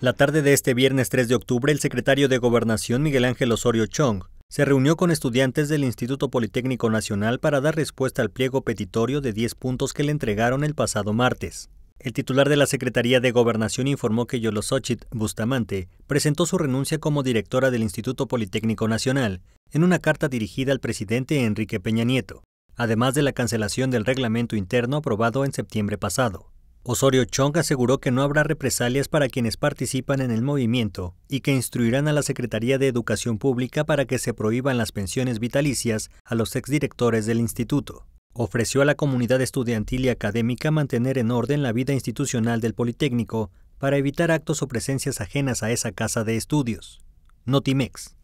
La tarde de este viernes 3 de octubre, el secretario de Gobernación Miguel Ángel Osorio Chong se reunió con estudiantes del Instituto Politécnico Nacional para dar respuesta al pliego petitorio de 10 puntos que le entregaron el pasado martes. El titular de la Secretaría de Gobernación informó que Yolosochit Bustamante presentó su renuncia como directora del Instituto Politécnico Nacional en una carta dirigida al presidente Enrique Peña Nieto, además de la cancelación del reglamento interno aprobado en septiembre pasado. Osorio Chong aseguró que no habrá represalias para quienes participan en el movimiento y que instruirán a la Secretaría de Educación Pública para que se prohíban las pensiones vitalicias a los exdirectores del instituto. Ofreció a la comunidad estudiantil y académica mantener en orden la vida institucional del Politécnico para evitar actos o presencias ajenas a esa casa de estudios. Notimex.